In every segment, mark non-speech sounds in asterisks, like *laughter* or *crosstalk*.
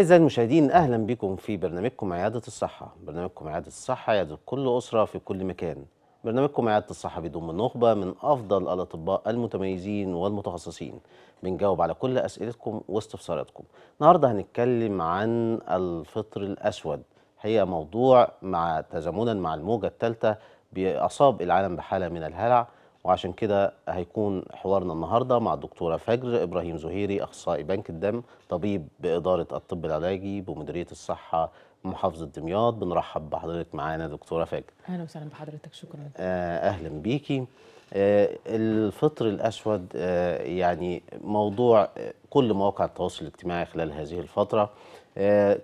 أعزائي المشاهدين أهلا بكم في برنامجكم عيادة الصحة برنامجكم عيادة الصحة عيادة كل أسرة في كل مكان برنامجكم عيادة الصحة بيضم نخبة من أفضل الأطباء المتميزين والمتخصصين بنجاوب على كل أسئلتكم واستفساراتكم النهاردة هنتكلم عن الفطر الأسود هي موضوع مع تزامنا مع الموجة الثالثة بأصاب العالم بحالة من الهلع وعشان كده هيكون حوارنا النهارده مع الدكتوره فجر ابراهيم زهيري اخصائي بنك الدم طبيب باداره الطب العلاجي بمديريه الصحه محافظه دمياط بنرحب بحضرتك معانا دكتوره فجر اهلا وسهلا بحضرتك شكرا آه، اهلا بيكي آه، الفطر الاسود آه، يعني موضوع كل مواقع التواصل الاجتماعي خلال هذه الفتره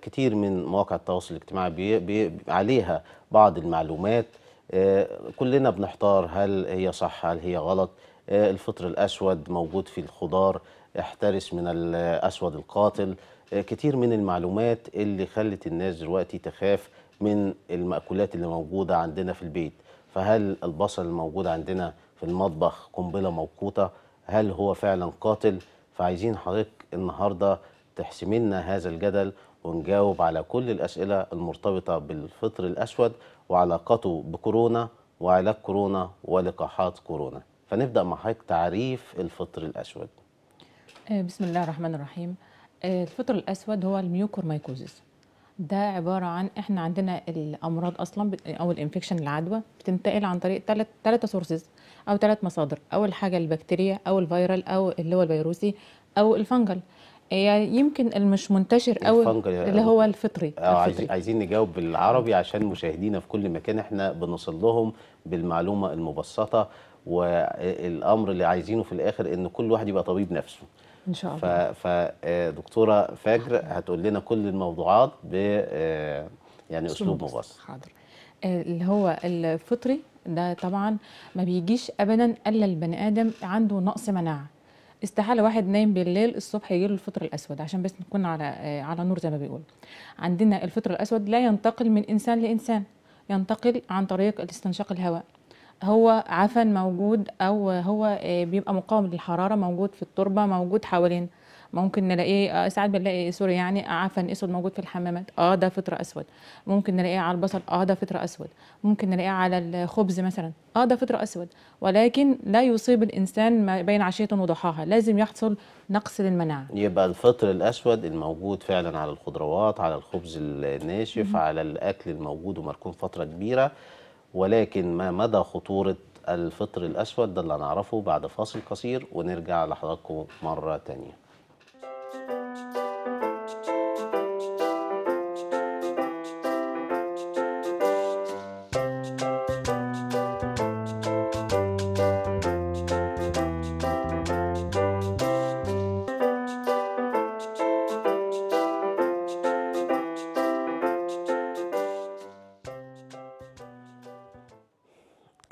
كتير من مواقع التواصل الاجتماعي بي بي عليها بعض المعلومات آه، كلنا بنحتار هل هي صح هل هي غلط آه، الفطر الأسود موجود في الخضار احترس من الأسود القاتل آه، كتير من المعلومات اللي خلت الناس دلوقتي تخاف من المأكولات اللي موجودة عندنا في البيت فهل البصل الموجود عندنا في المطبخ قنبلة موقوتة هل هو فعلا قاتل فعايزين حضرتك النهاردة تحسمي لنا هذا الجدل ونجاوب على كل الأسئلة المرتبطة بالفطر الأسود وعلاقته بكورونا وعلاج كورونا ولقاحات كورونا فنبدأ مع حضرتك تعريف الفطر الأسود آه، بسم الله الرحمن الرحيم آه، الفطر الأسود هو الميوكورمايكوزيس ده عبارة عن احنا عندنا الأمراض أصلا أو الانفكشن العدوى بتنتقل عن طريق ثلاث ثلاثة سورسز أو ثلاث مصادر أول حاجة البكتيريا أو الفيرال أو اللي هو الفيروسي أو الفنجل يعني يمكن المش منتشر قوي اللي هو الفطري اه عايزين عايزين نجاوب بالعربي عشان مشاهدينا في كل مكان احنا بنوصل لهم بالمعلومه المبسطه والامر اللي عايزينه في الاخر ان كل واحد يبقى طبيب نفسه ان شاء الله فدكتوره آه، فجر هتقول لنا كل الموضوعات ب آه، يعني اسلوب مبسط حاضر آه، اللي هو الفطري ده طبعا ما بيجيش ابدا الا البني ادم عنده نقص مناعه استحاله واحد نايم بالليل الصبح يجيله الفطر الاسود عشان بس نكون على آه، على نور زي ما بيقول عندنا الفطر الاسود لا ينتقل من انسان لانسان ينتقل عن طريق استنشاق الهواء هو عفن موجود او هو آه، بيبقى مقاوم للحراره موجود في التربه موجود حوالين ممكن نلاقيه آه، ساعات بنلاقي سوري يعني آه، عفن اسود موجود في الحمامات اه ده فطر اسود ممكن نلاقيه على البصل اه ده فطر اسود ممكن نلاقيه على الخبز مثلا اه ده فطر اسود ولكن لا يصيب الانسان ما بين عشيه وضحاها لازم يحصل نقص للمناعه يبقى الفطر الاسود الموجود فعلا على الخضروات على الخبز الناشف مم. على الاكل الموجود ومركون فتره كبيره ولكن ما مدى خطوره الفطر الأسود ده اللي هنعرفه بعد فاصل قصير ونرجع لحضراتكم مرة تانية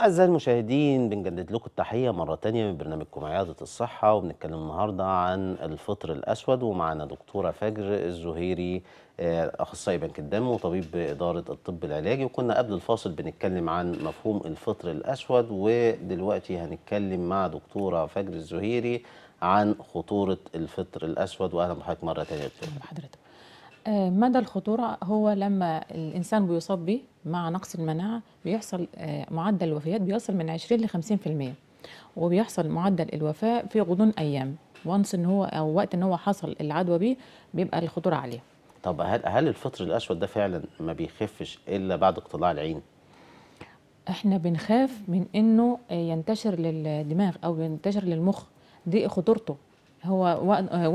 أعزائي المشاهدين بنجدد لكم التحية مرة تانية من برنامجكم عيادة الصحة وبنتكلم النهاردة عن الفطر الأسود ومعنا دكتورة فجر الزهيري آه، أخصائي بنك الدم وطبيب إدارة الطب العلاجي وكنا قبل الفاصل بنتكلم عن مفهوم الفطر الأسود ودلوقتي هنتكلم مع دكتورة فجر الزهيري عن خطورة الفطر الأسود وأهلا بحضرتك مرة تانية دكتورة حضرتك آه، مدى الخطورة هو لما الإنسان بيصاب به مع نقص المناعه بيحصل آه، معدل الوفيات بيصل من 20 ل 50% وبيحصل معدل الوفاه في غضون ايام وانس ان هو او وقت ان هو حصل العدوى بيه بيبقى الخطوره عليه طب هل هل الفطر الأسود ده فعلا ما بيخفش الا بعد اقتلاع العين احنا بنخاف من انه ينتشر للدماغ او ينتشر للمخ دي خطورته هو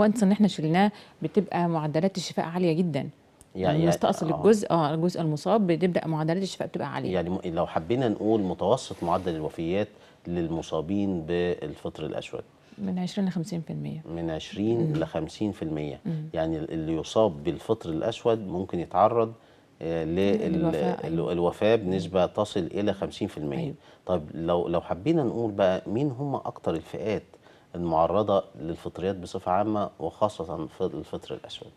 وانس آه، ان احنا شلناه بتبقى معدلات الشفاء عاليه جدا يعني نستأصل يعني, يعني آه. الجزء اه الجزء المصاب بتبدا معدلات الشفاء بتبقى عاليه يعني لو حبينا نقول متوسط معدل الوفيات للمصابين بالفطر الاسود من 20 ل 50% من 20 مم. ل 50% مم. يعني اللي يصاب بالفطر الاسود ممكن يتعرض آه، للوفاه أيوة. بنسبه تصل الى 50% أيوه. طيب لو لو حبينا نقول بقى مين هم اكتر الفئات المعرضه للفطريات بصفه عامه وخاصه الفطر الاسود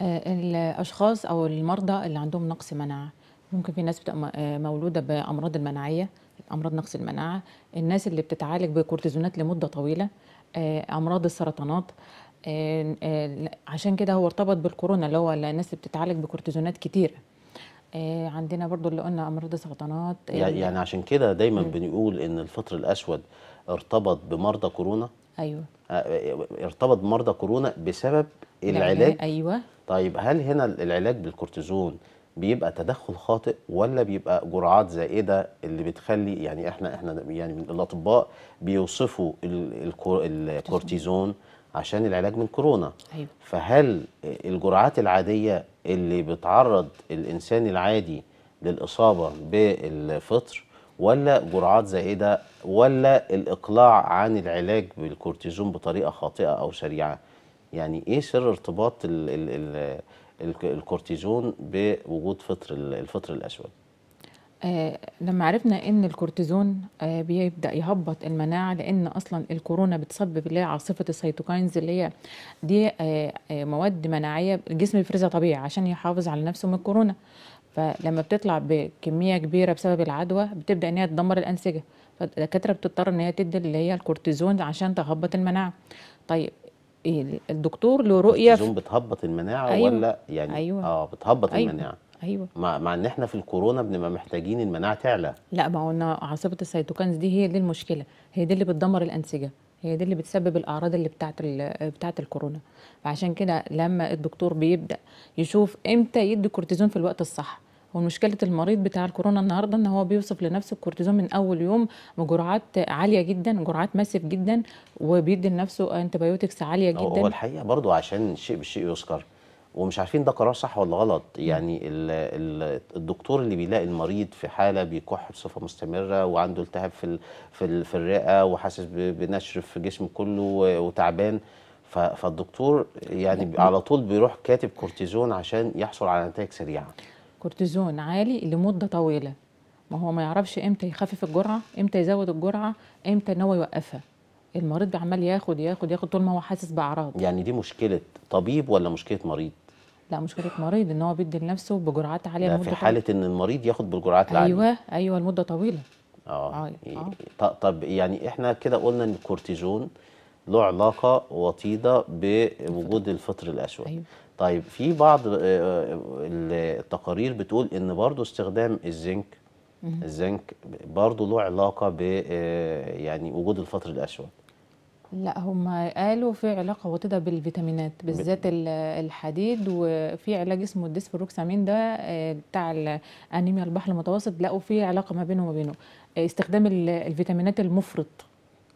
آه، الاشخاص او المرضى اللي عندهم نقص مناعه ممكن في ناس بتبقى آه، مولوده بامراض المناعيه امراض نقص المناعه الناس اللي بتتعالج بكورتيزونات لمده طويله آه، امراض السرطانات عشان كده هو ارتبط بالكورونا اللي هو الناس اللي بتتعالج بكورتيزونات كتير عندنا برضو اللي قلنا امراض السرطانات يعني, يعني عشان كده دايما بنقول ان الفطر الاسود ارتبط بمرضى كورونا ايوه آه، ارتبط مرضى كورونا بسبب يعني العلاج ايوه طيب هل هنا العلاج بالكورتيزون بيبقى تدخل خاطئ ولا بيبقى جرعات زائده اللي بتخلي يعني احنا احنا يعني الاطباء بيوصفوا الكورتيزون عشان العلاج من كورونا أيوة. فهل الجرعات العاديه اللي بتعرض الانسان العادي للاصابه بالفطر ولا جرعات زائده ولا الاقلاع عن العلاج بالكورتيزون بطريقه خاطئه او سريعه يعني ايه سر ارتباط الـ الـ الـ الكورتيزون بوجود فطر الفطر الاسود آه لما عرفنا ان الكورتيزون آه بيبدا يهبط المناعه لان اصلا الكورونا بتسبب اللي هي عاصفه السيتوكاينز اللي هي دي آه, آه، مواد مناعيه الجسم بيفرزها طبيعي عشان يحافظ على نفسه من الكورونا فلما بتطلع بكميه كبيره بسبب العدوى بتبدا ان هي تدمر الانسجه فالدكاتره بتضطر ان هي تدي اللي هي الكورتيزون عشان تهبط المناعه طيب الدكتور له رؤيه الكورتيزون بتهبط المناعه أيوة. ولا يعني أيوة. اه بتهبط أيوة. المناعه ايوه مع, مع ان احنا في الكورونا بنبقى محتاجين المناعه تعلى لا ما هو عاصفه السيتوكنز دي هي دي المشكله هي دي اللي بتدمر الانسجه هي دي اللي بتسبب الاعراض اللي بتاعه بتاعه الكورونا فعشان كده لما الدكتور بيبدا يشوف امتى يدي كورتيزون في الوقت الصح ومشكله المريض بتاع الكورونا النهارده ان هو بيوصف لنفسه الكورتيزون من اول يوم بجرعات عاليه جدا جرعات ماسف جدا وبيدي لنفسه انتبيوتكس عاليه جدا هو الحقيقه برضو عشان شيء بالشيء يذكر ومش عارفين ده قرار صح ولا غلط يعني الدكتور اللي بيلاقي المريض في حاله بيكح بصفه مستمره وعنده التهاب في في, في الرئه وحاسس بنشر في جسمه كله وتعبان فالدكتور يعني على طول بيروح كاتب كورتيزون عشان يحصل على نتائج سريعه كورتيزون عالي لمده طويله ما هو ما يعرفش امتى يخفف الجرعه امتى يزود الجرعه امتى ان هو يوقفها المريض بيعمل ياخد ياخد ياخد طول ما هو حاسس باعراض يعني دي مشكله طبيب ولا مشكله مريض لا مشكله مريض ان هو بيدي لنفسه بجرعات عاليه لمده في حاله طويلة. ان المريض ياخد بالجرعات العاليه ايوه ايوه لمده طويله اه, آه،, آه. طب يعني احنا كده قلنا ان الكورتيزون له علاقه وطيده بوجود الفطر الاسود أيوة. طيب في بعض آه، آه، التقارير بتقول ان برضه استخدام الزنك الزنك برضه له علاقه ب آه، يعني وجود الفطر الاسود لا هم قالوا في علاقه وطيده بالفيتامينات بالذات الحديد وفي علاج اسمه الديسبروكسامين ده بتاع انيميا البحر المتوسط لقوا في علاقه ما بينه وما بينه استخدام الفيتامينات المفرط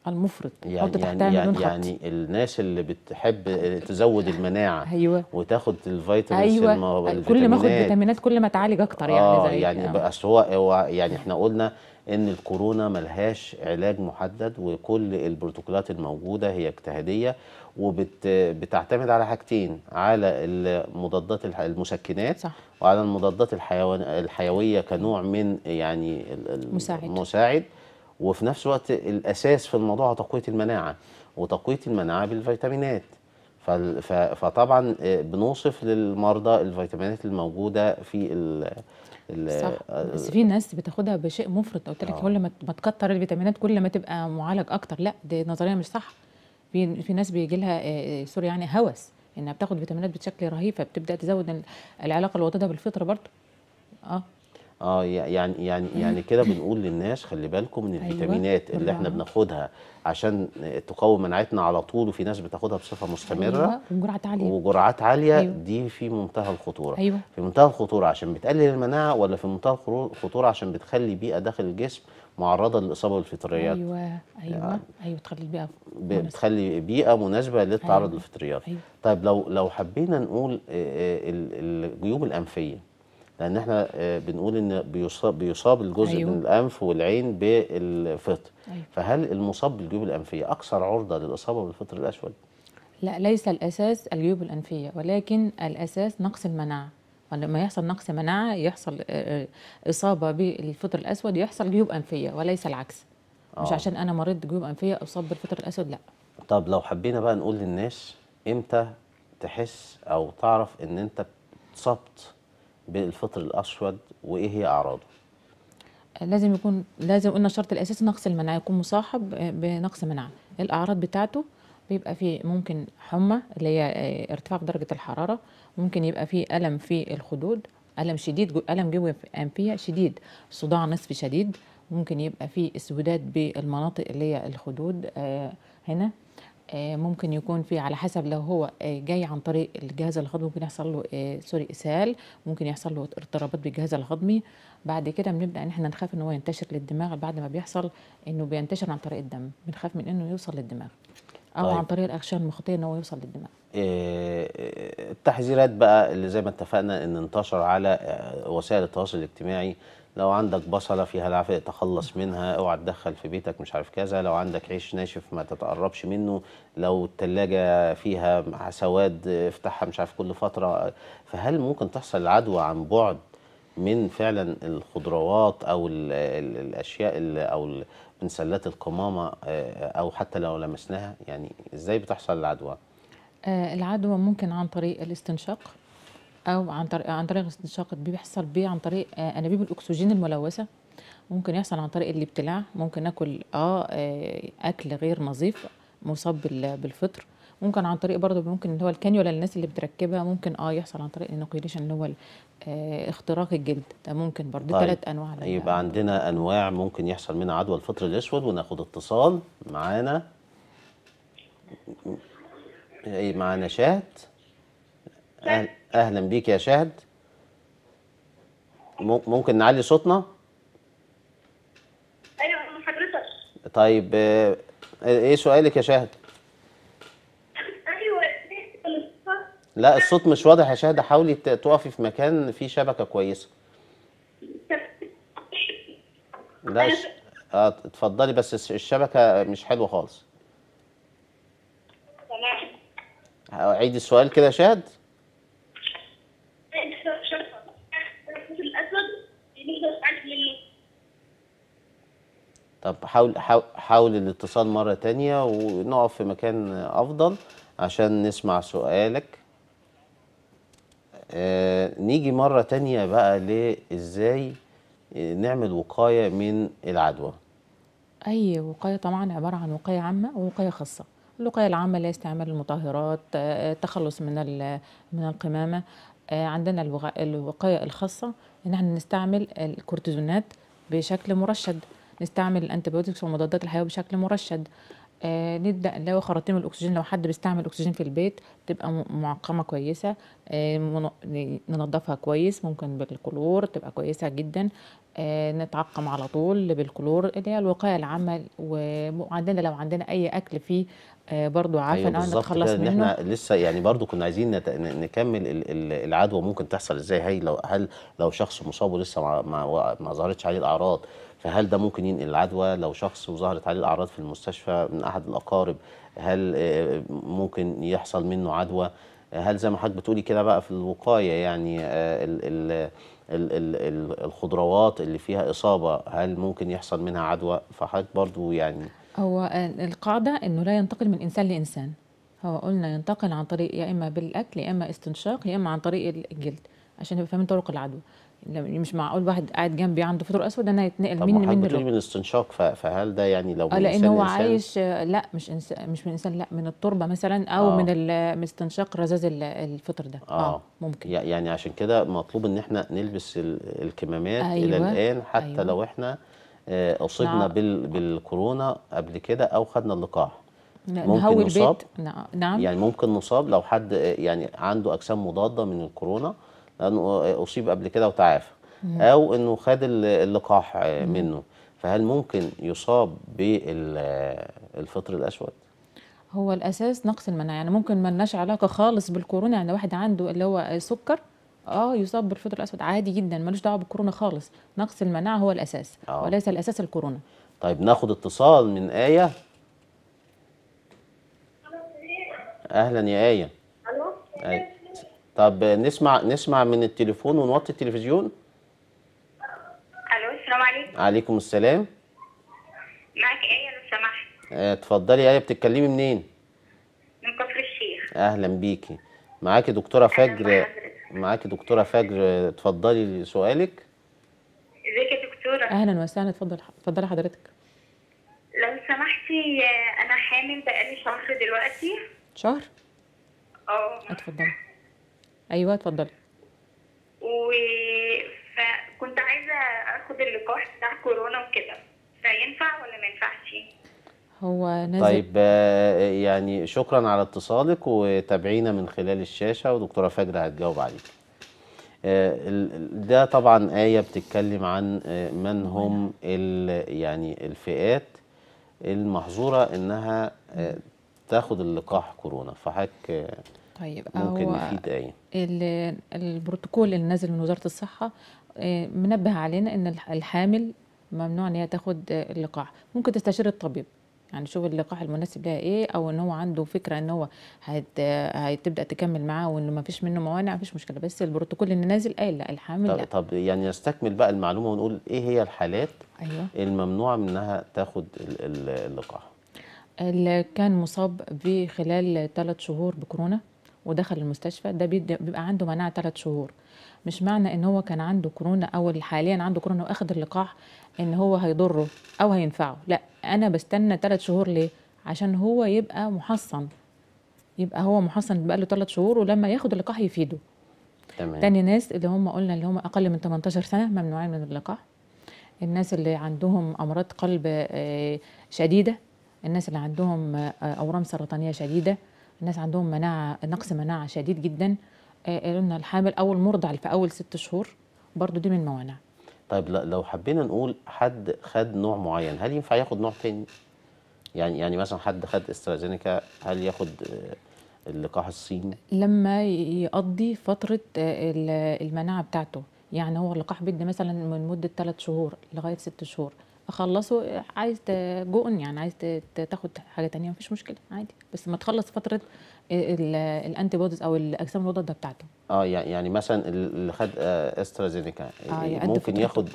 المفرط يعني يعني, يعني, يعني الناس اللي بتحب تزود المناعه أيوة. وتاخد الفيتامينات أيوة. كل ما اخد فيتامينات كل ما تعالج اكتر يعني آه زي يعني آه. اصل هو يعني احنا قلنا ان الكورونا ملهاش علاج محدد وكل البروتوكولات الموجوده هي اجتهاديه وبتعتمد على حاجتين على المضادات المسكنات صح. وعلى المضادات الحيوان الحيويه كنوع من يعني المساعد, المساعد وفي نفس الوقت الاساس في الموضوع تقويه المناعه وتقويه المناعه بالفيتامينات فطبعا آه، بنوصف للمرضى الفيتامينات الموجوده في ال صح بس آه، في ناس بتاخدها بشيء مفرط قلت لك آه. كل ما تكتر الفيتامينات كل ما تبقى معالج اكتر لا دي نظريه مش صح في في ناس بيجي لها سوري يعني هوس انها بتاخد فيتامينات بشكل رهيب فبتبدا تزود العلاقه الوطيده بالفطره برضه اه اه يعني يعني يعني كده *clears throat* بنقول للناس خلي بالكم من أيوة. الفيتامينات أيوة. اللي احنا بناخدها عشان تقوي مناعتنا على طول وفي ناس بتاخدها بصفه مستمره أيوة. وجرعات عاليه وجرعات عاليه أيوة. دي في منتهى الخطوره أيوة. في منتهى الخطوره عشان بتقلل المناعه ولا في منتهى الخطوره عشان بتخلي بيئه داخل الجسم معرضه للاصابه بالفطريات ايوه ايوه يعني ايوه تخلي البيئه بتخلي بيئه مناسبه للتعرض أيوة. للفطريات أيوة. طيب لو لو حبينا نقول الجيوب الانفيه لان احنا آه، بنقول ان بيصاب, بيصاب الجزء أيوه. من الانف والعين بالفطر أيوه. فهل المصاب بالجيوب الانفيه اكثر عرضه للاصابه بالفطر الاسود لا ليس الاساس الجيوب الانفيه ولكن الاساس نقص المناعه ولما يحصل نقص مناعه يحصل آه، آه، اصابه بالفطر الاسود يحصل جيوب انفيه وليس العكس أوه. مش عشان انا مريض جيوب انفيه اصاب بالفطر الاسود لا طب لو حبينا بقى نقول للناس امتى تحس او تعرف ان انت اتصبت بالفطر الأسود وإيه هي أعراضه؟ لازم يكون لازم قلنا الشرط الأساسي نقص المناعة يكون مصاحب بنقص مناعة الأعراض بتاعته بيبقى في ممكن حمى اللي هي آه، ارتفاع في درجة الحرارة ممكن يبقى في ألم في الخدود ألم شديد ألم جوي في أنفية شديد صداع نصفي شديد ممكن يبقى في اسودات بالمناطق اللي هي الخدود آه، هنا آه، ممكن يكون في على حسب لو هو آه، جاي عن طريق الجهاز الهضمي ممكن يحصل له آه، سوري اسهال ممكن يحصل له اضطرابات بالجهاز الهضمي بعد كده بنبدا ان احنا نخاف ان هو ينتشر للدماغ بعد ما بيحصل انه بينتشر عن طريق الدم بنخاف من انه يوصل للدماغ او طيب. عن طريق الاغشيه المخاطيه ان هو يوصل للدماغ التحذيرات بقى اللي زي ما اتفقنا ان انتشر على وسائل التواصل الاجتماعي لو عندك بصله فيها العافيه تخلص منها اوعى تدخل في بيتك مش عارف كذا لو عندك عيش ناشف ما تتقربش منه لو الثلاجه فيها سواد افتحها مش عارف كل فتره فهل ممكن تحصل العدوى عن بعد من فعلا الخضروات او الـ الـ الاشياء الـ او من سلات القمامه آه، او حتى لو لمسناها يعني ازاي بتحصل العدوى آه، العدوى ممكن عن طريق الاستنشاق او عن طريق عن طريق استنشاق الطبيب بيحصل بيه عن طريق آه، انابيب الاكسجين الملوثه ممكن يحصل عن طريق الابتلاع ممكن ناكل اه, آه، اكل غير نظيف مصاب بالفطر ممكن عن طريق برضه ممكن اللي هو الكانيولا للناس اللي بتركبها ممكن اه يحصل عن طريق الانوكيوليشن اللي هو آه، اختراق الجلد ده ممكن برضه طيب. ثلاث انواع يبقى عندنا انواع ممكن يحصل منها عدوى الفطر الاسود وناخد اتصال معانا ايه معانا شات اهلا بيك يا شاهد ممكن نعلي صوتنا ايوه حضرتك طيب آه، ايه سؤالك يا شاهد ايوه لا الصوت مش واضح يا شاهد حاولي تقفي في مكان فيه شبكه كويسه لا ش... اه اتفضلي بس الشبكه مش حلوه خالص عيد عيدي السؤال كده يا شاهد طب حاول حاول الاتصال مرة تانية ونقف في مكان أفضل عشان نسمع سؤالك آه نيجي مرة تانية بقى لإزاي آه، نعمل وقاية من العدوى أي وقاية طبعا عبارة عن وقاية عامة ووقاية خاصة الوقاية العامة هي استعمال المطهرات التخلص آه، من من القمامة آه، عندنا الوقاية الخاصة إن احنا نستعمل الكورتيزونات بشكل مرشد نستعمل الانتيبيوتكس ومضادات الحيويه بشكل مرشد آه نبدا نلاقي خراطيم الاكسجين لو حد بيستعمل اكسجين في البيت تبقى معقمه كويسه آه ننظفها كويس ممكن بالكلور تبقى كويسه جدا آه نتعقم على طول بالكلور اللي هي الوقايه العامه وعندنا لو عندنا اي اكل فيه آه، برضو عفن أيوة نتخلص منه احنا لسه يعني برضو كنا عايزين نكمل العدوى ممكن تحصل ازاي هي لو هل لو شخص مصاب ولسه ما, ما ظهرتش عليه الاعراض فهل ده ممكن ينقل العدوى لو شخص وظهرت عليه الأعراض في المستشفى من أحد الأقارب هل آه، ممكن يحصل منه عدوى هل زي ما حضرتك بتقولي كده بقى في الوقاية يعني آه، ال ال ال الخضروات اللي فيها إصابة هل ممكن يحصل منها عدوى فحضرتك برضو يعني هو القاعدة أنه لا ينتقل من إنسان لإنسان هو قلنا ينتقل عن طريق يا إما بالأكل يا إما استنشاق يا إما عن طريق الجلد عشان يبقى فاهمين طرق العدوى يعني مش معقول واحد قاعد جنبي عنده فطر اسود انا يتنقل من من بتقولي من الاستنشاق فهل ده يعني لو من آه، لان هو إنسان عايش آه، لا مش إنس... مش من انسان لا من التربه مثلا او آه. من استنشاق رذاذ الفطر ده آه. اه ممكن يعني عشان كده مطلوب ان احنا نلبس الكمامات أيوة. الى الان حتى أيوة. لو احنا آه، اصبنا نعم. بال بالكورونا قبل كده او خدنا اللقاح ممكن نصاب نعم يعني ممكن نصاب لو حد يعني عنده اجسام مضاده من الكورونا لانه اصيب قبل كده وتعافى او انه خد اللقاح منه فهل ممكن يصاب بالفطر الاسود هو الاساس نقص المناعه يعني ممكن لناش علاقه خالص بالكورونا يعني واحد عنده اللي هو سكر اه يصاب بالفطر الاسود عادي جدا ملوش دعوه بالكورونا خالص نقص المناعه هو الاساس أوه. وليس الاساس الكورونا طيب ناخد اتصال من ايه اهلا يا ايه الو أي. طب نسمع نسمع من التليفون ونوطي التلفزيون الو السلام عليكم عليكم السلام معاك ايه لو سمحت آه، اتفضلي ايه بتتكلمي منين من كفر الشيخ اهلا بيكي معاكي دكتوره فجر معاكي دكتوره فجر اتفضلي سؤالك ازيك يا دكتوره اهلا وسهلا اتفضل اتفضلي حضرتك لو سمحتي انا حامل بقالي شهر دلوقتي شهر اه اتفضلي ايوه اتفضلي و فكنت عايزه اخد اللقاح بتاع كورونا وكده فينفع ولا ما ينفعش؟ هو نازل طيب آه، يعني شكرا على اتصالك وتابعينا من خلال الشاشه ودكتوره فجر هتجاوب عليك. آه، ده طبعا آية بتتكلم عن آه، من هم يعني الفئات المحظورة إنها تاخد اللقاح كورونا فحضرتك طيب ممكن نفيد ايه البروتوكول اللي نازل من وزاره الصحه آه، منبه علينا ان الحامل ممنوع ان هي تاخد اللقاح ممكن تستشير الطبيب يعني شوف اللقاح المناسب لها ايه او ان هو عنده فكره ان هو هت... هتبدا تكمل معاه وانه ما فيش منه موانع ما فيش مشكله بس البروتوكول اللي نازل قال لا الحامل طب, لا. طب يعني نستكمل بقى المعلومه ونقول ايه هي الحالات أيوة. الممنوع منها تاخد اللقاح اللي كان مصاب بخلال ثلاث شهور بكورونا ودخل المستشفى ده بيبقى عنده مناعه ثلاث شهور مش معنى ان هو كان عنده كورونا او حاليا عنده كورونا واخد اللقاح ان هو هيضره او هينفعه لا انا بستنى ثلاث شهور ليه عشان هو يبقى محصن يبقى هو محصن بقاله ثلاث شهور ولما ياخد اللقاح يفيده تمام تاني ناس اللي هم قلنا اللي هم اقل من 18 سنه ممنوعين من اللقاح الناس اللي عندهم امراض قلب آه، شديده الناس اللي عندهم آه، اورام سرطانيه شديده الناس عندهم مناعه نقص مناعه شديد جدا آه، قالوا الحامل او المرضع في اول ست شهور برضو دي من موانع طيب لو حبينا نقول حد خد نوع معين هل ينفع ياخد نوع تاني يعني يعني مثلا حد خد استرازينيكا هل ياخد آه، اللقاح الصيني لما يقضي فتره آه، المناعه بتاعته يعني هو اللقاح بيدي مثلا من مده ثلاث شهور لغايه ست شهور اخلصه عايز تجقن يعني عايز تاخد حاجه تانية مفيش مشكله عادي بس ما تخلص فتره الانتي بوديز او الاجسام الوضع بتاعته اه يعني مثلا اللي خد استرازينيكا آه, آه، إيه، ممكن ياخد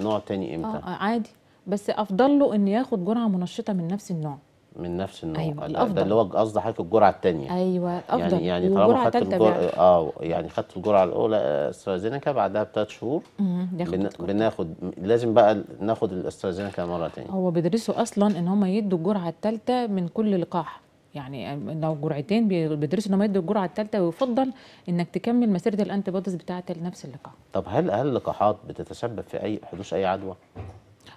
نوع تاني آه، امتى؟ آه عادي بس افضل له ان ياخد جرعه منشطه من نفس النوع من نفس النوع أيوة. ده الأفضل. ده اللي هو قصدي حضرتك الجرعه الثانيه ايوه افضل يعني يعني طالما خدت الجرعه اه يعني خدت الجرعه الاولى آه، استرازينيكا بعدها بثلاث شهور بن... بناخد لازم بقى ناخد الاسترازينيكا مره ثانيه هو بيدرسوا اصلا ان هم يدوا الجرعه الثالثه من كل لقاح يعني لو جرعتين بيدرسوا ان هم يدوا الجرعه الثالثه ويفضل انك تكمل مسيره الانتي بوديز بتاعه نفس اللقاح طب هل هل اللقاحات بتتسبب في اي حدوث اي عدوى؟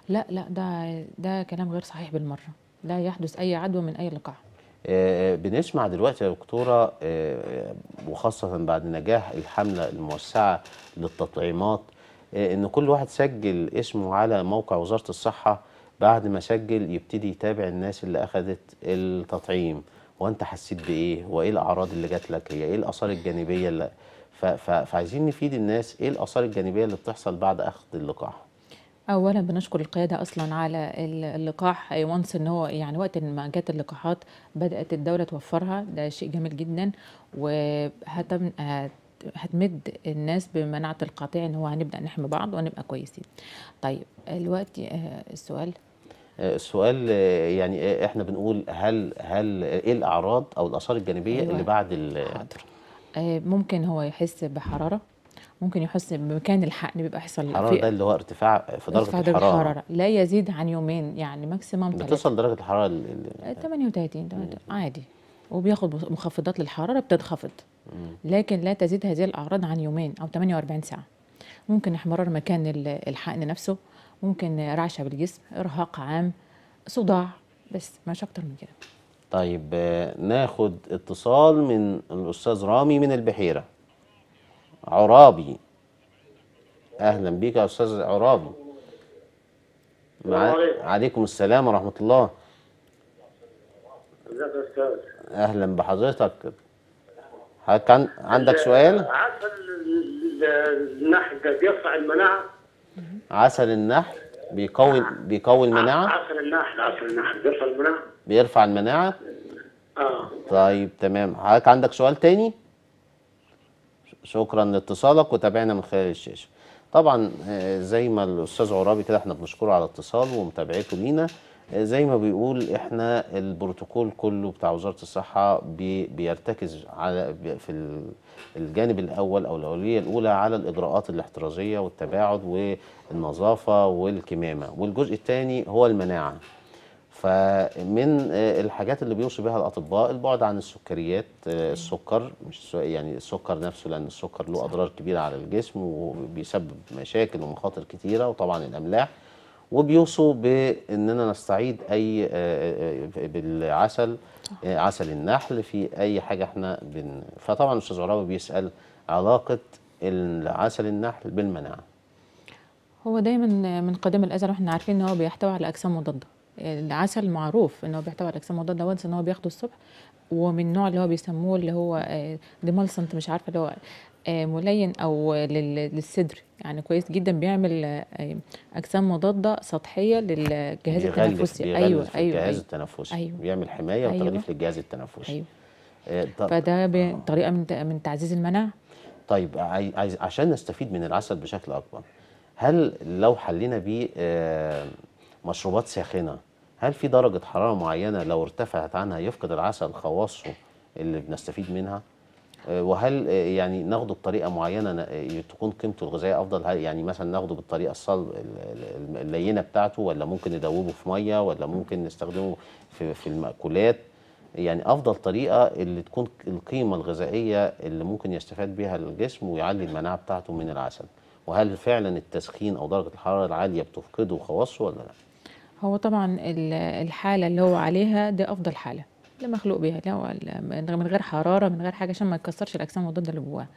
لا لا ده ده كلام غير صحيح بالمره لا يحدث أي عدوى من أي لقاح آه، آه، بنسمع دلوقتي يا دكتورة آه، وخاصة بعد نجاح الحملة الموسعة للتطعيمات إن كل واحد سجل اسمه على موقع وزارة الصحة بعد ما سجل يبتدي يتابع الناس اللي أخذت التطعيم وأنت حسيت بإيه وإيه الأعراض اللي جات لك هي إيه الآثار الجانبية اللي فعايزين نفيد الناس إيه الآثار الجانبية اللي بتحصل بعد أخذ اللقاح اولا بنشكر القياده اصلا على اللقاح وانس ان هو يعني وقت ما جت اللقاحات بدات الدوله توفرها ده شيء جميل جدا وهتم هتمد الناس بمناعه القطيع ان هو هنبدا نحمي بعض ونبقى كويسين طيب الوقت آه، السؤال آه، السؤال آه، يعني احنا بنقول هل هل ايه الاعراض او الاثار الجانبيه أيوة. اللي بعد حاضر ممكن هو يحس بحراره ممكن يحس بمكان الحقن بيبقى يحصل الحراره ده اللي هو ارتفاع في درجه ارتفاع الحراره, الحرارة. لا يزيد عن يومين يعني ماكسيمم بتوصل درجه الحراره ال 38 آه، عادي وبياخد مخفضات للحراره بتنخفض لكن لا تزيد هذه الاعراض عن يومين او 48 ساعه ممكن احمرار مكان الحقن نفسه ممكن رعشه بالجسم ارهاق عام صداع بس مش اكتر من كده طيب آه، ناخد اتصال من الاستاذ رامي من البحيره عرابي اهلا بيك يا استاذ عرابي مع... عليكم السلام ورحمه الله ازيك يا استاذ اهلا بحضرتك حضرتك عن... عندك سؤال عسل النحل بيرفع المناعه عسل النحل بيقوي بيقوي المناعه عسل النحل عسل النحل بيرفع المناعه بيرفع المناعه اه طيب تمام حضرتك عندك سؤال تاني شكرا لاتصالك وتابعنا من خلال الشاشه طبعا آه، زي ما الاستاذ عرابي كده احنا بنشكره على اتصال ومتابعته لينا آه، زي ما بيقول احنا البروتوكول كله بتاع وزاره الصحه بي بيرتكز على في الجانب الاول او الاولويه الاولى على الاجراءات الاحترازيه والتباعد والنظافه والكمامه والجزء الثاني هو المناعه فمن آه، الحاجات اللي بيوصي بها الاطباء البعد عن السكريات آه، السكر مش يعني السكر نفسه لان السكر له اضرار كبيره على الجسم وبيسبب مشاكل ومخاطر كثيره وطبعا الاملاح وبيوصوا باننا نستعيد اي آه، بالعسل عسل النحل في اي حاجه احنا بن فطبعا الاستاذ عراوي بيسال علاقه العسل النحل بالمناعه هو دايما من قديم الازل واحنا عارفين ان هو بيحتوي على اجسام مضاده العسل معروف ان هو بيحتوي على اجسام مضاده لونس ان هو بياخده الصبح ومن نوع اللي هو بيسموه اللي هو ديمالسنت آه، مش عارفه اللي هو آه، ملين او للصدر يعني كويس جدا بيعمل آه، اجسام مضاده سطحيه للجهاز بيغلف التنفسي بيغلف ايوه ايوه الجهاز أيوة التنفسي أيوة بيعمل حمايه أيوة وتغليف للجهاز التنفسي أيوة فده طريقه من من تعزيز المناعه طيب عايز عشان نستفيد من العسل بشكل اكبر هل لو حلينا بيه مشروبات ساخنه هل في درجة حرارة معينة لو ارتفعت عنها يفقد العسل خواصه اللي بنستفيد منها؟ آه، وهل آه، يعني ناخده بطريقه معينه آه، تكون قيمته الغذائيه افضل هل يعني مثلا ناخده بالطريقه الصلب اللينه بتاعته ولا ممكن ندوبه في ميه ولا ممكن نستخدمه في في المأكولات يعني افضل طريقه اللي تكون القيمه الغذائيه اللي ممكن يستفاد بها الجسم ويعلي المناعه بتاعته من العسل وهل فعلا التسخين او درجه الحراره العاليه بتفقده خواصه ولا لا؟ هو طبعا الحاله اللي هو عليها دي افضل حاله اللي مخلوق بيها لا من غير حراره من غير حاجه عشان ما يكسرش الاجسام المضاده اللي جواها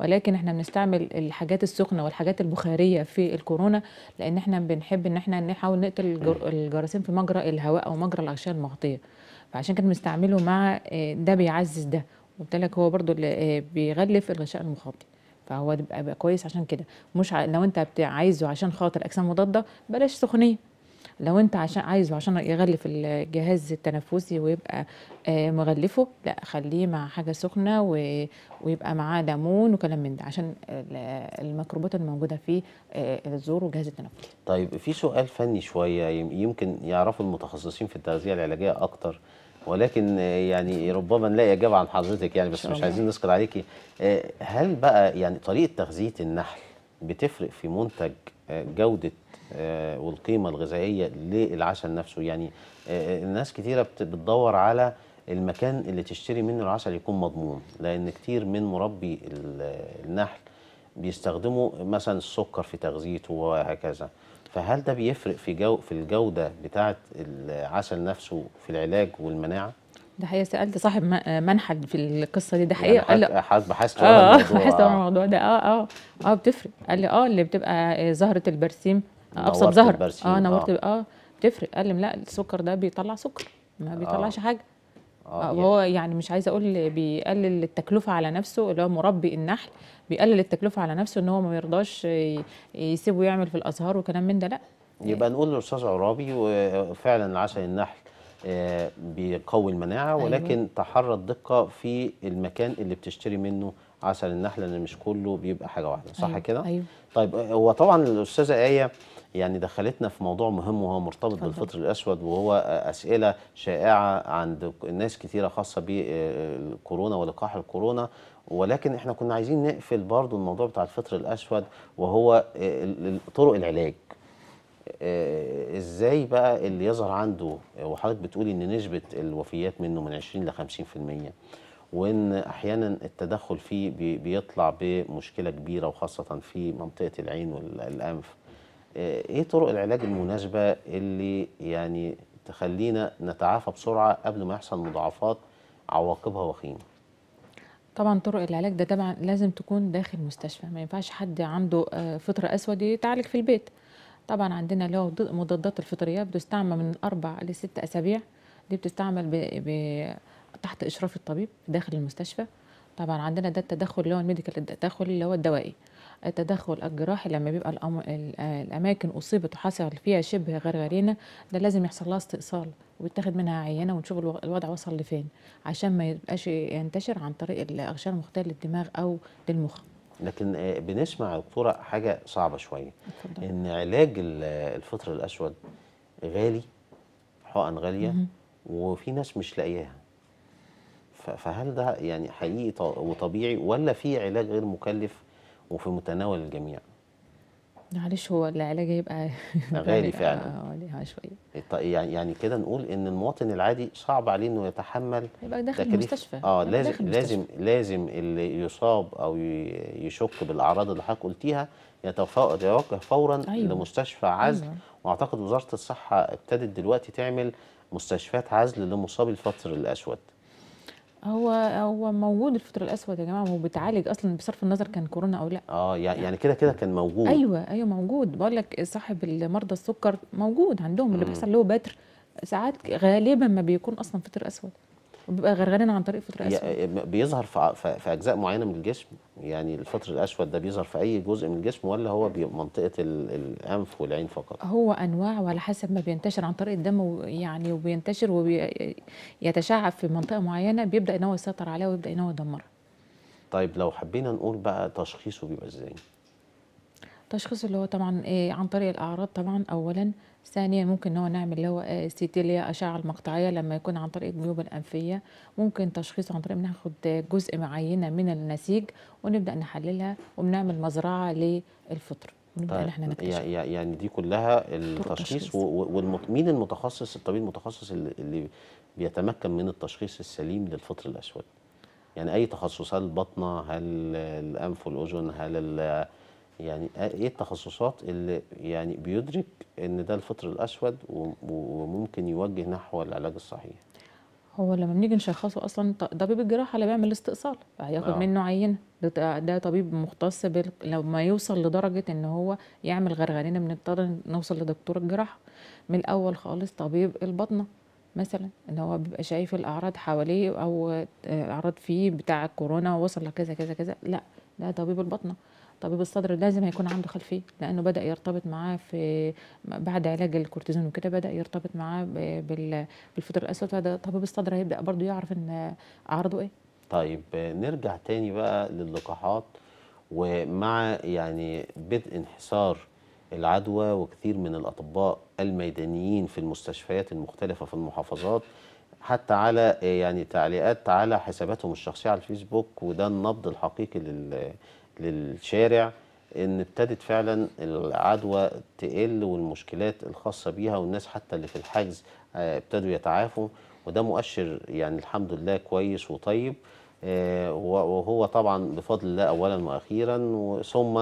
ولكن احنا بنستعمل الحاجات السخنه والحاجات البخاريه في الكورونا لان احنا بنحب ان احنا نحاول نقتل الجراثيم في مجرى الهواء او مجرى الاغشيه المغطيه فعشان كده بنستعمله مع آه، ده بيعزز ده لك هو برضو اللي آه، بيغلف الغشاء المخاطي فهو بيبقى كويس عشان كده مش لو انت عايزه عشان خاطر اجسام مضاده بلاش سخونيه لو انت عشان عايزه عشان يغلف الجهاز التنفسي ويبقى آه، مغلفه لا خليه مع حاجه سخنه ويبقى معاه ليمون وكلام من ده عشان الميكروبات الموجوده في آه، الزور والجهاز التنفسي طيب في سؤال فني شويه يمكن يعرفه المتخصصين في التغذيه العلاجيه اكتر ولكن آه، يعني ربما نلاقي اجابه عن حضرتك يعني بس مش عايزين نسكت عليكي هل بقى يعني طريقه تغذيه النحل بتفرق في منتج جوده آه، والقيمه الغذائيه للعسل نفسه يعني آه، آه، الناس كتيره بتدور على المكان اللي تشتري منه العسل يكون مضمون لان كتير من مربي النحل بيستخدموا مثلا السكر في تغذيته وهكذا فهل ده بيفرق في جو في الجوده بتاعه العسل نفسه في العلاج والمناعه ده حقيقة سألت صاحب منحل في القصة دي ده يعني حقيقة قال يعني لي بحثت اه بحثت على الموضوع ده اه اه اه بتفرق قال لي اه اللي بتبقى زهرة البرسيم ابسط زهر اه نورت اه بتفرق آه، قال لي لا السكر ده بيطلع سكر ما آه. بيطلعش آه. حاجه آه هو آه، يعني. يعني مش عايزه اقول بيقلل التكلفه على نفسه اللي هو مربي النحل بيقلل التكلفه على نفسه ان هو ما يرضاش يسيبه يعمل في الازهار وكلام من ده لا يبقى نقول للاستاذ عرابي وفعلا عسل النحل بيقوي المناعه أيوه. ولكن أيوة. تحرى الدقه في المكان اللي بتشتري منه عسل النحل لان مش كله بيبقى حاجه واحده صح أيوة. كده؟ ايوه طيب هو طبعا الاستاذه ايه يعني دخلتنا في موضوع مهم وهو مرتبط بالفطر الاسود وهو اسئله شائعه عند ناس كثيره خاصه بالكورونا ولقاح الكورونا ولكن احنا كنا عايزين نقفل برضو الموضوع بتاع الفطر الاسود وهو طرق العلاج آه، ازاي بقى اللي يظهر عنده وحضرتك بتقولي ان نسبه الوفيات منه من 20 ل 50% وان احيانا التدخل فيه بيطلع بمشكله كبيره وخاصه في منطقه العين والانف إيه, ايه طرق العلاج المناسبه اللي يعني تخلينا نتعافى بسرعه قبل ما يحصل مضاعفات عواقبها وخيمه طبعا طرق العلاج ده طبعا لازم تكون داخل مستشفى ما ينفعش حد عنده آه، فطره اسود يتعالج في البيت طبعا عندنا اللي هو مضادات الفطريه بتستعمل من اربع لست اسابيع دي بتستعمل ب... ب... تحت اشراف الطبيب داخل المستشفى طبعا عندنا ده التدخل اللي هو الميديكال التدخل اللي هو الدوائي التدخل الجراحي لما بيبقى الأم... الاماكن اصيبت وحصل فيها شبه غرغرينه ده لازم يحصل لها استئصال ويتاخد منها عينه ونشوف الوضع وصل لفين عشان ما يبقاش ينتشر عن طريق الاغشاء المختلفه للدماغ او للمخ لكن آه، بنسمع دكتوره حاجه صعبه شويه ان علاج الفطر الاسود غالي حقن غاليه وفي ناس مش لاقياها فهل ده يعني حقيقي وطبيعي ولا في علاج غير مكلف وفي متناول الجميع معلش هو العلاج هيبقى *laughs* غالي فعلا اه, آه،, آه، شويه يعني يعني كده نقول ان المواطن العادي صعب عليه انه يتحمل يبقى داخل المستشفى اه لازم داخل لازم لازم اللي يصاب او يشك بالاعراض اللي حضرتك قلتيها يتوجه فورا أيوة. لمستشفى عزل أيوة. واعتقد وزاره الصحه ابتدت دلوقتي تعمل مستشفيات عزل لمصابي الفطر الاسود هو هو موجود الفطر الاسود يا جماعه هو بيتعالج اصلا بصرف النظر كان كورونا او لا اه يعني كده كده كان موجود ايوه ايوه موجود بقول لك صاحب مرضى السكر موجود عندهم اللي بيحصل له بتر ساعات غالبا ما بيكون اصلا فطر اسود وبيبقى غرغرن عن طريق الفطر اسود بيظهر في, اجزاء معينه من الجسم يعني الفطر الاسود ده بيظهر في اي جزء من الجسم ولا هو منطقه الانف والعين فقط هو انواع وعلى حسب ما بينتشر عن طريق الدم يعني وبينتشر وبيتشعب في منطقه معينه بيبدا ان هو يسيطر عليها ويبدا ان هو يدمرها طيب لو حبينا نقول بقى تشخيصه بيبقى ازاي تشخيص اللي هو طبعا إيه عن طريق الاعراض طبعا اولا ثانيا ممكن هو نعمل اللي هو آه، سيتي اللي هي اشعه المقطعيه لما يكون عن طريق الجيوب الانفيه ممكن تشخيص عن طريق بناخد جزء معينه من النسيج ونبدا نحللها وبنعمل مزرعه للفطر ونبدا طيب احنا يعني دي كلها التشخيص ومين المتخصص الطبيب المتخصص اللي بيتمكن من التشخيص السليم للفطر الاسود يعني اي تخصص هل البطنه هل الانف والاذن هل يعني آه، ايه التخصصات اللي يعني بيدرك ان ده الفطر الاسود وممكن يوجه نحو العلاج الصحيح هو لما بنيجي نشخصه اصلا طبيب الجراحه اللي بيعمل استئصال هياخد آه. منه عينه ده, ده طبيب مختص بال... لما يوصل لدرجه ان هو يعمل غرغرينا بنضطر نوصل لدكتور الجراحه من الاول خالص طبيب البطنه مثلا ان هو بيبقى شايف الاعراض حواليه او آه، اعراض فيه بتاع الكورونا وصل لكذا كذا كذا لا ده طبيب البطنه طبيب الصدر لازم هيكون عنده خلفيه لانه بدا يرتبط معاه في بعد علاج الكورتيزون وكده بدا يرتبط معاه بالفطر الاسود فده طبيب الصدر هيبدا برضه يعرف ان اعراضه ايه طيب نرجع تاني بقى للقاحات ومع يعني بدء انحسار العدوى وكثير من الاطباء الميدانيين في المستشفيات المختلفه في المحافظات حتى على يعني تعليقات على حساباتهم الشخصيه على الفيسبوك وده النبض الحقيقي لل للشارع ان ابتدت فعلا العدوى تقل والمشكلات الخاصه بيها والناس حتى اللي في الحجز آه، ابتدوا يتعافوا وده مؤشر يعني الحمد لله كويس وطيب آه، وهو طبعا بفضل الله اولا واخيرا ثم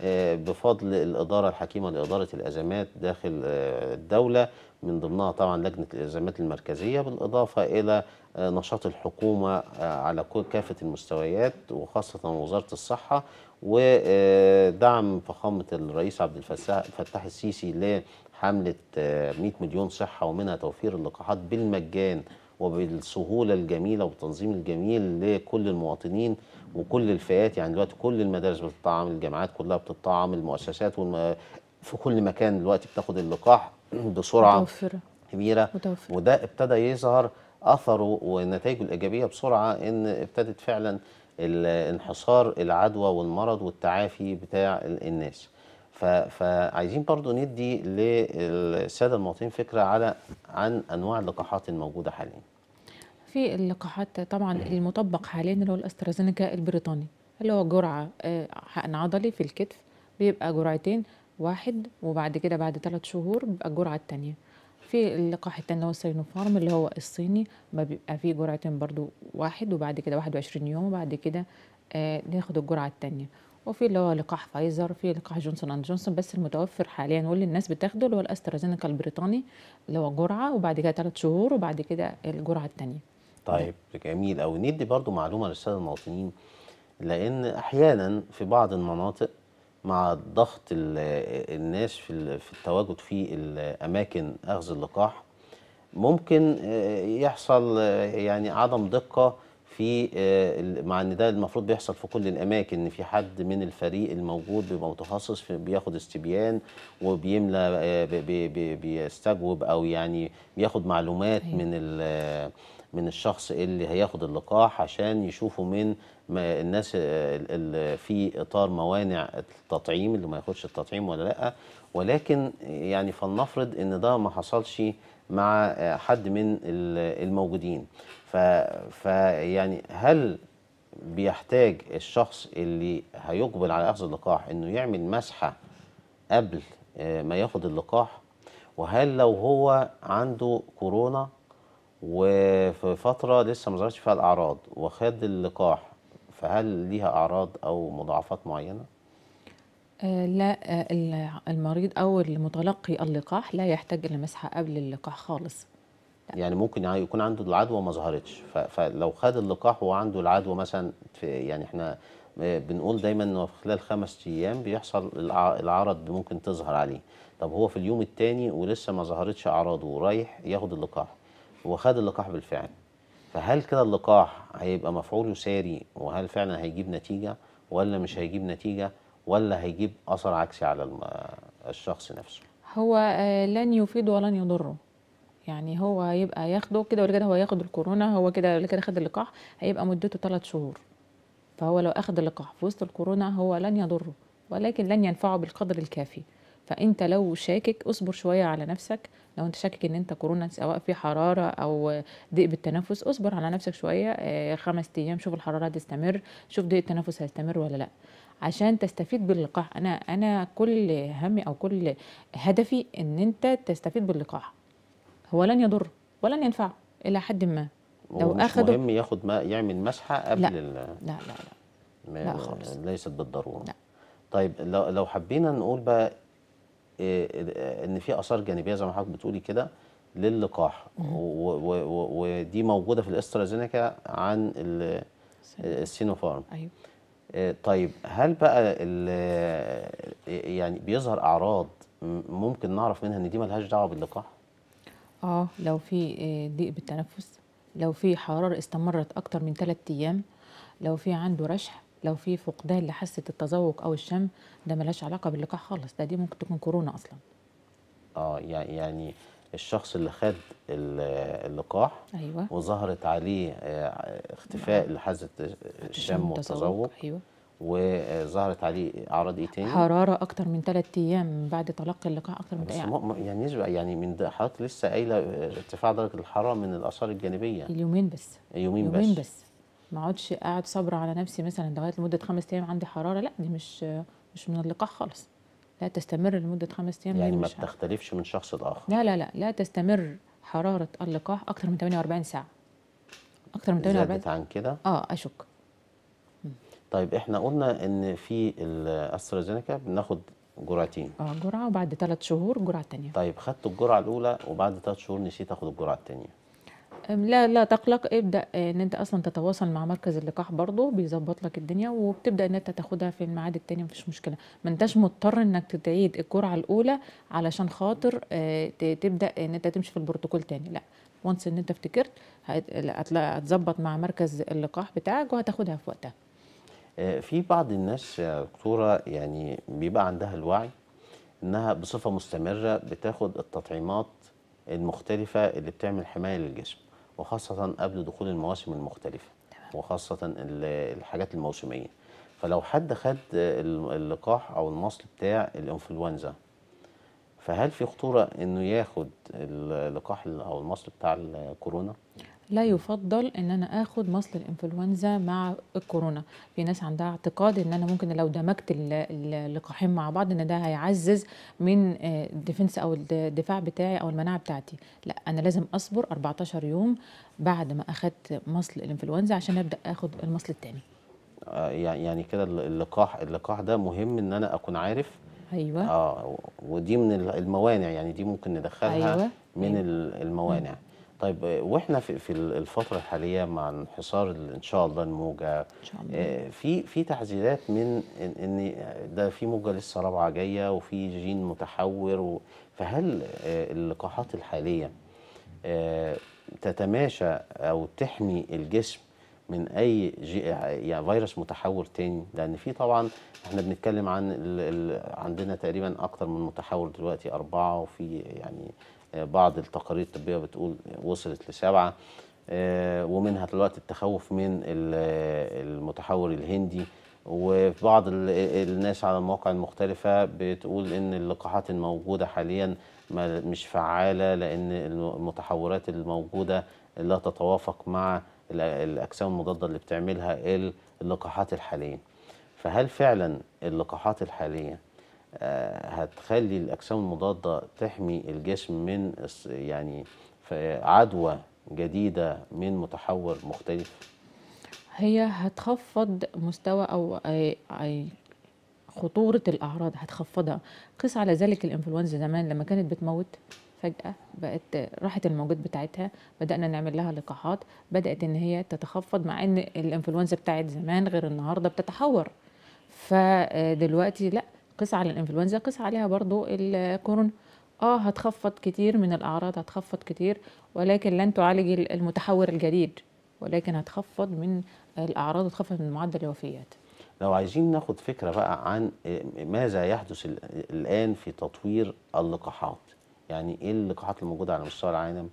آه، بفضل الاداره الحكيمه لاداره الازمات داخل الدوله من ضمنها طبعا لجنة الإلزامات المركزية بالإضافة إلى آه، نشاط الحكومة آه، على كافة المستويات وخاصة وزارة الصحة ودعم آه، فخامة الرئيس عبد الفتاح السيسي لحملة 100 مليون صحة ومنها توفير اللقاحات بالمجان وبالسهولة الجميلة وبالتنظيم الجميل لكل المواطنين وكل الفئات يعني دلوقتي كل المدارس بتطعم الجامعات كلها بتطعم المؤسسات في كل مكان دلوقتي بتاخد اللقاح بسرعه متوفرة. كبيره متوفرة. وده ابتدى يظهر اثره ونتائجه الايجابيه بسرعه ان ابتدت فعلا الانحصار العدوى والمرض والتعافي بتاع الناس فعايزين برضو ندي للساده المواطنين فكره على عن انواع اللقاحات الموجوده حاليا في اللقاحات طبعا المطبق حاليا اللي هو الاسترازينيكا البريطاني اللي هو جرعه آه، حقن عضلي في الكتف بيبقى جرعتين واحد وبعد كده بعد ثلاث شهور بيبقى الجرعه الثانيه في اللقاح الثاني اللي هو السينوفارم اللي هو الصيني ما بيبقى فيه جرعتين برضو واحد وبعد كده 21 يوم وبعد كده آه ناخد الجرعه الثانيه وفي اللي هو لقاح فايزر في لقاح جونسون اند جونسون بس المتوفر حاليا واللي الناس بتاخده اللي هو الاسترازينيكا البريطاني اللي هو جرعه وبعد كده ثلاث شهور وبعد كده الجرعه الثانيه طيب جميل او ندي برضو معلومه للساده المواطنين لان احيانا في بعض المناطق مع ضغط الناس في في التواجد في الاماكن اخذ اللقاح ممكن آه، يحصل آه، يعني عدم دقه في آه، مع ان ده المفروض بيحصل في كل الاماكن ان في حد من الفريق الموجود بيبقى متخصص بياخد استبيان وبيملى بيستجوب او يعني بياخد معلومات أيوة. من من الشخص اللي هياخد اللقاح عشان يشوفوا من الناس اللي في اطار موانع التطعيم اللي ما ياخدش التطعيم ولا لا ولكن يعني فلنفرض ان ده ما حصلش مع حد من الموجودين فيعني هل بيحتاج الشخص اللي هيقبل على اخذ اللقاح انه يعمل مسحه قبل آه، ما ياخد اللقاح وهل لو هو عنده كورونا وفي فترة لسه ما ظهرتش فيها الأعراض وخد اللقاح فهل ليها أعراض أو مضاعفات معينة؟ آه، لا آه، المريض أو المتلقي اللقاح لا يحتاج إلى مسحة قبل اللقاح خالص يعني ممكن يكون عنده العدوى ما ظهرتش فلو خد اللقاح وعنده العدوى مثلا في يعني احنا آه، بنقول دايما انه خلال خمس ايام بيحصل العرض ممكن تظهر عليه طب هو في اليوم الثاني ولسه ما ظهرتش اعراضه ورايح ياخد اللقاح وخد اللقاح بالفعل فهل كده اللقاح هيبقى مفعوله ساري وهل فعلا هيجيب نتيجه ولا مش هيجيب نتيجه ولا هيجيب اثر عكسي على الشخص نفسه هو آه، لن يفيد ولن يضره يعني هو هيبقى ياخده كده ولا كده هو ياخد الكورونا هو كده ولا كده خد اللقاح هيبقى مدته 3 شهور فهو لو اخذ اللقاح في وسط الكورونا هو لن يضره ولكن لن ينفعه بالقدر الكافي فانت لو شاكك اصبر شويه على نفسك لو انت شاكك ان انت كورونا سواء في حراره او ضيق بالتنفس اصبر على نفسك شويه آه، خمس ايام شوف الحراره هتستمر شوف ضيق التنفس هيستمر ولا لا عشان تستفيد باللقاح انا انا كل همي او كل هدفي ان انت تستفيد باللقاح هو لن يضر ولن ينفع الى حد ما لو اخده مهم ياخد ما يعمل مسحه قبل لا لا لا لا, لا خالص ليست بالضروره لا. طيب لو حبينا نقول بقى إيه، ان في اثار جانبيه زي ما حضرتك بتقولي كده للقاح ودي موجوده في الاسترازينيكا عن السينوفارم ايوه إيه، طيب هل بقى يعني بيظهر اعراض ممكن نعرف منها ان دي ملهاش دعوه باللقاح اه لو في إيه، ضيق بالتنفس لو في حراره استمرت اكتر من ثلاث ايام لو في عنده رشح لو في فقدان لحاسه التذوق او الشم ده ملهاش علاقه باللقاح خالص ده دي ممكن تكون كورونا اصلا اه يعني الشخص اللي خد اللقاح أيوة. وظهرت عليه آه، اختفاء لحاسه الشم والتذوق أيوة. وظهرت عليه اعراض ايه تاني؟ حراره اكتر من ثلاث ايام بعد تلقي اللقاح اكتر من ايام يعني يسبق يعني من حضرتك لسه قايله آه، ارتفاع درجه الحراره من الاثار الجانبيه اليومين بس يومين, يومين بس, بس. ما اقعدش قاعد صابره على نفسي مثلا لغايه لمده خمس ايام عندي حراره لا دي مش مش من اللقاح خالص لا تستمر لمده خمس ايام يعني ما بتختلفش من شخص لاخر لا لا لا لا تستمر حراره اللقاح اكثر من 48 ساعه اكثر من 48 زادت عن كده اه اشك طيب احنا قلنا ان في الاسترازينيكا بناخد جرعتين اه جرعه وبعد ثلاث شهور الجرعه الثانيه طيب خدت الجرعه الاولى وبعد ثلاث شهور نسيت اخد الجرعه الثانيه لا لا تقلق ابدا آه، ان انت اصلا تتواصل مع مركز اللقاح برضه بيظبط لك الدنيا وبتبدا ان انت تاخدها في الميعاد التاني مفيش مشكله ما انتش مضطر انك تعيد الجرعه الاولى علشان خاطر آه، تبدا ان انت تمشي في البروتوكول تاني لا وانس ان انت افتكرت هتظبط مع مركز اللقاح بتاعك وهتاخدها في وقتها آه، في بعض الناس يا دكتوره يعني بيبقى عندها الوعي انها بصفه مستمره بتاخد التطعيمات المختلفه اللي بتعمل حمايه للجسم وخاصة قبل دخول المواسم المختلفة وخاصة الحاجات الموسمية فلو حد خد اللقاح أو المصل بتاع الإنفلونزا فهل في خطورة إنه ياخد اللقاح أو المصل بتاع الكورونا؟ لا يفضل ان انا اخد مصل الانفلونزا مع الكورونا في ناس عندها اعتقاد ان انا ممكن لو دمجت اللقاحين مع بعض ان ده هيعزز من آه، الديفنس او الدفاع بتاعي او المناعه بتاعتي لا انا لازم اصبر 14 يوم بعد ما اخدت مصل الانفلونزا عشان ابدا اخد المصل الثاني آه، يعني كده اللقاح اللقاح ده مهم ان انا اكون عارف ايوه اه ودي من الموانع يعني دي ممكن ندخلها أيوة. من أيوة. الموانع طيب واحنا في, في الفتره الحاليه مع انحصار ان شاء الله الموجه ان آه، شاء الله في في تحذيرات من ان ده في موجه لسه رابعه جايه وفي جين متحور فهل آه، اللقاحات الحاليه آه، تتماشى او تحمي الجسم من اي جي يعني فيروس متحور تاني لان في طبعا احنا بنتكلم عن ال... ال... عندنا تقريبا اكتر من متحور دلوقتي اربعه وفي يعني بعض التقارير الطبيه بتقول وصلت لسبعه آه، ومنها دلوقتي التخوف من المتحول الهندي وبعض الناس على المواقع المختلفة بتقول إن اللقاحات الموجودة حاليا مش فعالة لأن المتحورات الموجودة لا تتوافق مع الأجسام المضادة اللي بتعملها اللقاحات الحالية فهل فعلا اللقاحات الحالية آه، هتخلي الاجسام المضاده تحمي الجسم من يعني عدوى جديده من متحور مختلف هي هتخفض مستوى او أي أي خطوره الاعراض هتخفضها قيس على ذلك الانفلونزا زمان لما كانت بتموت فجأة بقت راحت الموجات بتاعتها بدأنا نعمل لها لقاحات بدأت إن هي تتخفض مع إن الإنفلونزا بتاعت زمان غير النهاردة بتتحور فدلوقتي لأ قس على الانفلونزا قس عليها برضو الكورونا اه هتخفض كتير من الاعراض هتخفض كتير ولكن لن تعالج المتحور الجديد ولكن هتخفض من الاعراض وتخفض من معدل الوفيات لو عايزين ناخد فكره بقى عن ماذا يحدث الان في تطوير اللقاحات يعني ايه اللقاحات الموجوده على مستوى العالم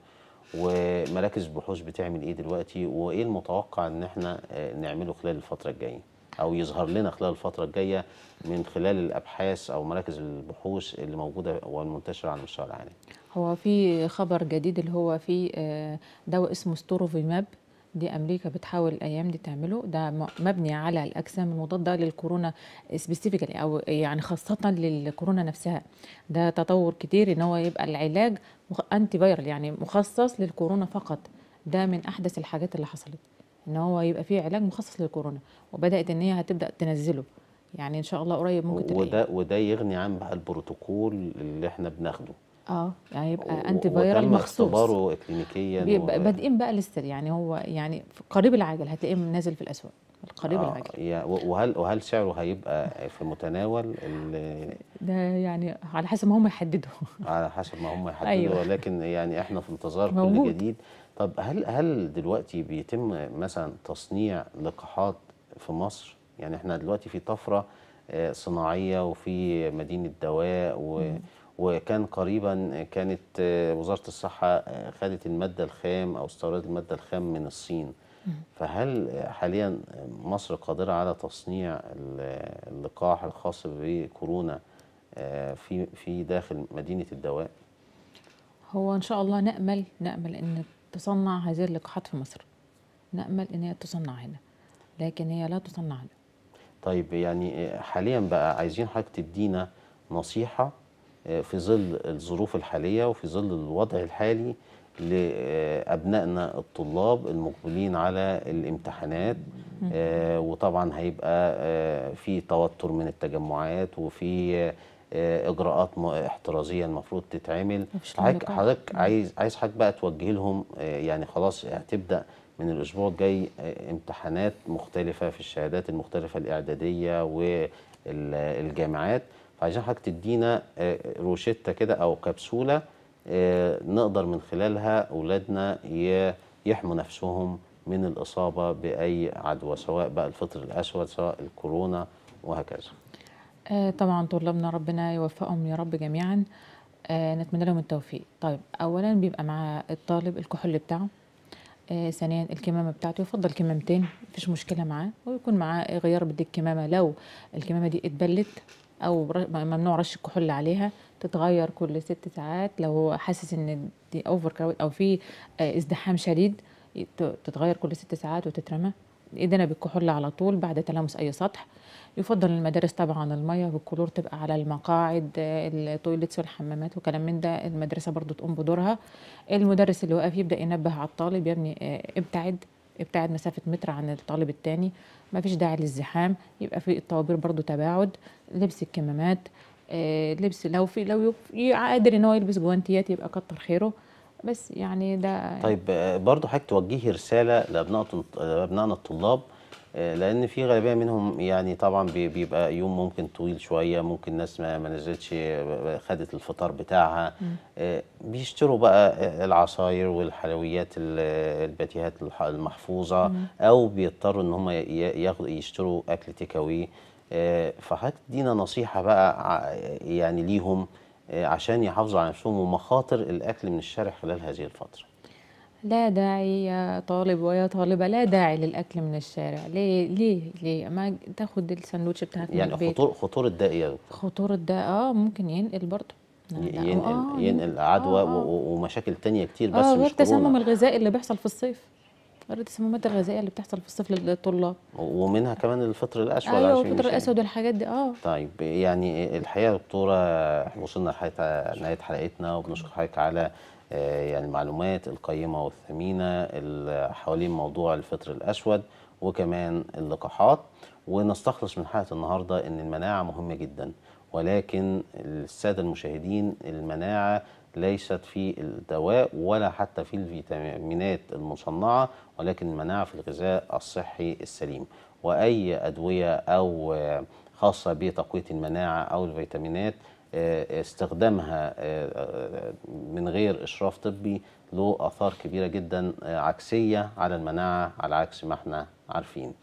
ومراكز بحوث بتعمل ايه دلوقتي وايه المتوقع ان احنا آه، نعمله خلال الفتره الجايه او يظهر لنا خلال الفتره الجايه من خلال الابحاث او مراكز البحوث اللي موجوده والمنتشره على مستوى العالم هو في خبر جديد اللي هو في آه، دواء اسمه ستوروفيماب دي امريكا بتحاول الايام دي تعمله ده مبني على الاجسام المضاده للكورونا سبيسيفيكالي او يعني خاصه للكورونا نفسها ده تطور كتير ان هو يبقى العلاج انتي فيرال يعني مخصص للكورونا فقط ده من احدث الحاجات اللي حصلت ان هو يبقى فيه علاج مخصص للكورونا وبدات ان هي هتبدا تنزله يعني ان شاء الله قريب ممكن تلاقيه وده وده يغني عن بقى البروتوكول اللي احنا بناخده اه يعني يبقى انتي فيرال مخصوص اختباره كلينيكيا بيبقى و... بادئين بقى لسه يعني هو يعني قريب العاجل هتلاقيه نازل في الاسواق القريب آه العاجل يعني وهل وهل سعره هيبقى في متناول ده يعني على حسب ما هم يحددوا على حسب ما هم يحددوا *laughs* أيوة. ولكن يعني احنا في انتظار كل جديد طب هل هل دلوقتي بيتم مثلا تصنيع لقاحات في مصر؟ يعني احنا دلوقتي في طفره آه، صناعيه وفي مدينه دواء و وكان قريبا كانت آه، وزاره الصحه آه، خدت الماده الخام او استوردت الماده الخام من الصين فهل حاليا مصر قادره على تصنيع اللقاح الخاص بكورونا في في داخل مدينه الدواء؟ هو ان شاء الله نامل نامل ان تصنع هذه اللقاحات في مصر نأمل أن هي تصنع هنا لكن هي لا تصنع هنا طيب يعني حاليا بقى عايزين حضرتك تدينا نصيحة آه، في ظل الظروف الحالية وفي ظل الوضع الحالي لأبنائنا الطلاب المقبلين على الامتحانات آه، وطبعا هيبقى آه، في توتر من التجمعات وفي آه، اجراءات آه، احترازيه المفروض تتعمل حضرتك عايز عايز حضرتك بقى توجه لهم آه، يعني خلاص هتبدا من الاسبوع الجاي امتحانات مختلفه في الشهادات المختلفه الاعداديه والجامعات فعايزين حضرتك تدينا روشته كده او كبسوله نقدر من خلالها اولادنا يحموا نفسهم من الاصابه باي عدوى سواء بقى الفطر الاسود سواء الكورونا وهكذا آه، طبعا طلابنا ربنا يوفقهم يا رب جميعا آه، نتمنى لهم التوفيق طيب اولا بيبقى مع الطالب الكحول بتاعه آه، ثانيا الكمامه بتاعته يفضل كمامتين مفيش مشكله معاه ويكون معاه غيار بدي الكمامه لو الكمامه دي اتبلت او ممنوع رش الكحول عليها تتغير كل ست ساعات لو هو حاسس ان دي اوفر كراود او في ازدحام شديد تتغير كل ست ساعات وتترمى ايدينا بالكحول على طول بعد تلامس اي سطح يفضل المدارس طبعا الميه والكلور تبقى على المقاعد التويلتس والحمامات وكلام من ده المدرسه برضو تقوم بدورها المدرس اللي واقف يبدا ينبه على الطالب يا ابني آه، ابتعد ابتعد مسافة متر عن الطالب التاني مفيش داعي للزحام يبقى في الطوابير برضو تباعد لبس الكمامات آه، لبس لو في لو قادر ان هو يلبس جوانتيات يبقى كتر خيره بس يعني ده طيب آه، برضو حضرتك توجهي رساله لابنائنا الطلاب آه، لان في غالبيه منهم يعني طبعا بيبقى يوم ممكن طويل شويه ممكن ناس ما نزلتش آه، آه، خدت الفطار بتاعها بيشتروا بقى العصاير والحلويات الباتيهات المحفوظه او بيضطروا ان هم ياخدوا يشتروا اكل تيك اوي فهتدينا نصيحه بقى يعني ليهم عشان يحافظوا على نفسهم ومخاطر الاكل من الشارع خلال هذه الفتره لا داعي يا طالب ويا طالبه لا داعي للاكل من الشارع ليه ليه ليه ما تاخد السندوتش بتاعك يعني من البيت خطور خطوره ده ايه خطوره ده اه ممكن ينقل برضه ينقل آه ينقل عدوى آه, آه. ومشاكل تانية كتير بس آه غير التسمم الغذائي اللي بيحصل في الصيف غير التسممات الغذائيه اللي بتحصل في الصيف للطلاب ومنها كمان الفطر الاسود ايوه الفطر الاسود والحاجات دي اه طيب يعني الحقيقه يا دكتوره احنا وصلنا لنهايه حلقتنا وبنشكر حضرتك على آه، يعني المعلومات القيمة والثمينة حوالين موضوع الفطر الأسود وكمان اللقاحات ونستخلص من حلقة النهاردة أن المناعة مهمة جدا ولكن السادة المشاهدين المناعة ليست في الدواء ولا حتى في الفيتامينات المصنعة ولكن المناعة في الغذاء الصحي السليم وأي أدوية أو خاصة بتقوية المناعة أو الفيتامينات استخدامها آه، آه، من غير إشراف طبي له آثار كبيرة جدا آه، عكسية على المناعة على عكس ما احنا عارفين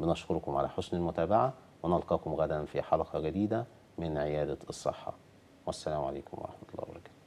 بنشكركم على حسن المتابعة ونلقاكم غدا في حلقة جديدة من عيادة الصحة والسلام عليكم ورحمة الله وبركاته